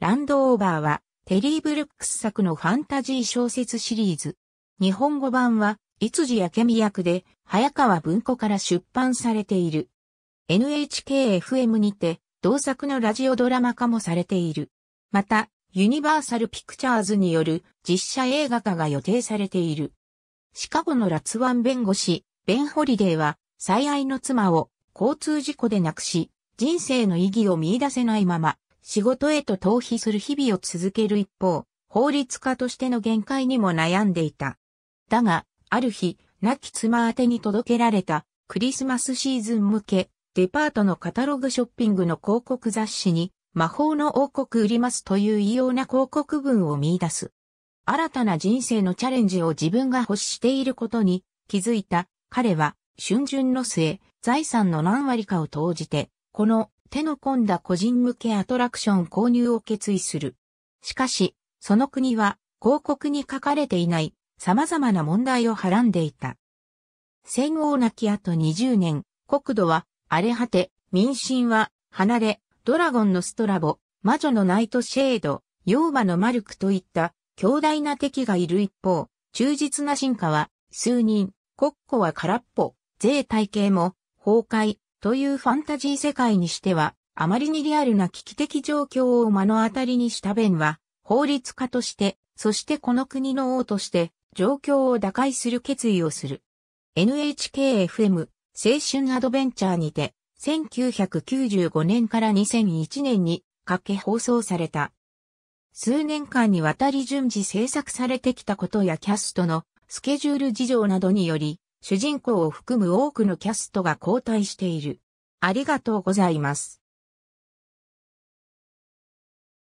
ランドオーバーは、テリー・ブルックス作のファンタジー小説シリーズ。日本語版は、いつじやけみ役で、早川文庫から出版されている。NHKFM にて、同作のラジオドラマ化もされている。また、ユニバーサル・ピクチャーズによる実写映画化が予定されている。シカゴのラツワン弁護士、ベン・ホリデーは、最愛の妻を交通事故で亡くし、人生の意義を見出せないまま、仕事へと逃避する日々を続ける一方、法律家としての限界にも悩んでいた。だが、ある日、亡き妻宛に届けられたクリスマスシーズン向け、デパートのカタログショッピングの広告雑誌に、魔法の王国売りますという異様な広告文を見出す。新たな人生のチャレンジを自分が欲していることに気づいた彼は、春順の末、財産の何割かを投じて、この手の込んだ個人向けアトラクション購入を決意する。しかし、その国は広告に書かれていない様々な問題をはらんでいた。戦後なきあと20年、国土は荒れ果て、民心は離れ、ドラゴンのストラボ、魔女のナイトシェード、妖魔のマルクといった強大な敵がいる一方、忠実な進化は数人、国庫は空っぽ、税体系も崩壊、というファンタジー世界にしては、あまりにリアルな危機的状況を目の当たりにしたベンは、法律家として、そしてこの国の王として、状況を打開する決意をする。NHKFM 青春アドベンチャーにて、1995年から2001年にかけ放送された。数年間にわたり順次制作されてきたことやキャストのスケジュール事情などにより、主人公を含む多くのキャストが交代している。ありがとうございます。